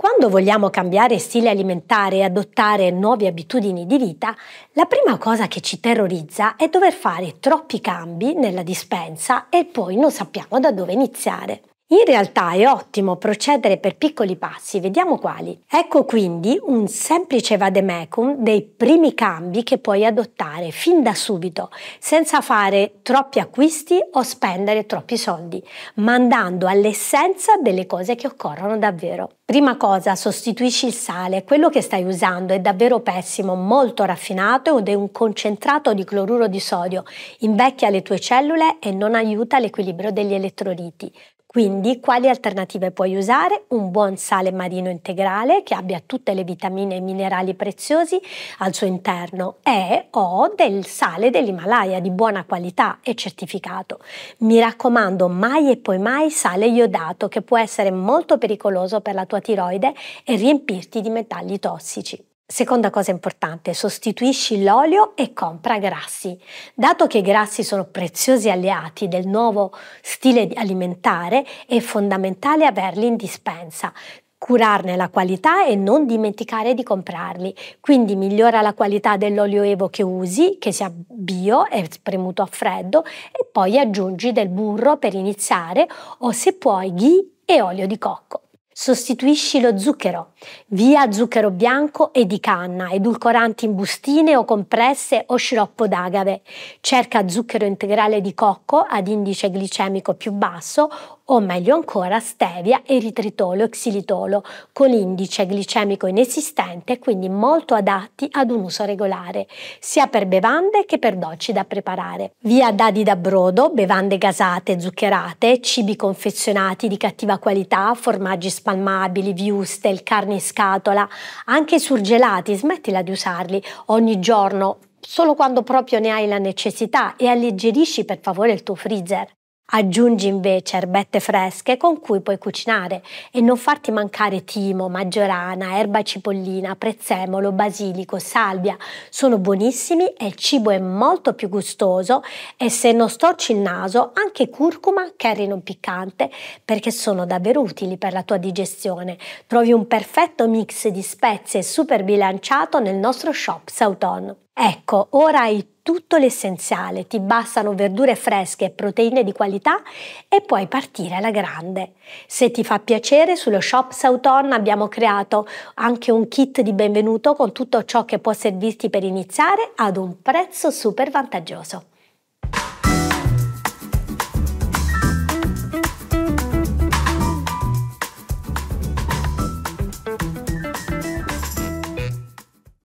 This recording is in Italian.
Quando vogliamo cambiare stile alimentare e adottare nuove abitudini di vita, la prima cosa che ci terrorizza è dover fare troppi cambi nella dispensa e poi non sappiamo da dove iniziare. In realtà è ottimo procedere per piccoli passi, vediamo quali. Ecco quindi un semplice vademecum dei primi cambi che puoi adottare fin da subito, senza fare troppi acquisti o spendere troppi soldi, ma andando all'essenza delle cose che occorrono davvero. Prima cosa, sostituisci il sale, quello che stai usando è davvero pessimo, molto raffinato ed è un concentrato di cloruro di sodio, invecchia le tue cellule e non aiuta l'equilibrio degli elettroliti. Quindi quali alternative puoi usare? Un buon sale marino integrale che abbia tutte le vitamine e minerali preziosi al suo interno e o del sale dell'Himalaya di buona qualità e certificato. Mi raccomando mai e poi mai sale iodato che può essere molto pericoloso per la tua tiroide e riempirti di metalli tossici. Seconda cosa importante, sostituisci l'olio e compra grassi. Dato che i grassi sono preziosi alleati del nuovo stile alimentare, è fondamentale averli in dispensa curarne la qualità e non dimenticare di comprarli. Quindi migliora la qualità dell'olio evo che usi, che sia bio e spremuto a freddo, e poi aggiungi del burro per iniziare o se puoi ghi e olio di cocco. Sostituisci lo zucchero. Via zucchero bianco e di canna, edulcoranti in bustine o compresse o sciroppo d'agave. Cerca zucchero integrale di cocco ad indice glicemico più basso o meglio ancora stevia, eritritolo e xilitolo, con indice glicemico inesistente, quindi molto adatti ad un uso regolare, sia per bevande che per dolci da preparare. Via dadi da brodo, bevande gasate, zuccherate, cibi confezionati di cattiva qualità, formaggi spalmabili, viustel, carne in scatola, anche surgelati, smettila di usarli ogni giorno solo quando proprio ne hai la necessità e alleggerisci per favore il tuo freezer. Aggiungi invece erbette fresche con cui puoi cucinare e non farti mancare timo, maggiorana, erba cipollina, prezzemolo, basilico, salvia. Sono buonissimi e il cibo è molto più gustoso e se non storci il naso anche curcuma, curry non piccante, perché sono davvero utili per la tua digestione. Trovi un perfetto mix di spezie super bilanciato nel nostro shop Sauton. Ecco, ora il tutto l'essenziale, ti bastano verdure fresche e proteine di qualità e puoi partire alla grande. Se ti fa piacere, sullo shop Sauton abbiamo creato anche un kit di benvenuto con tutto ciò che può servirti per iniziare ad un prezzo super vantaggioso.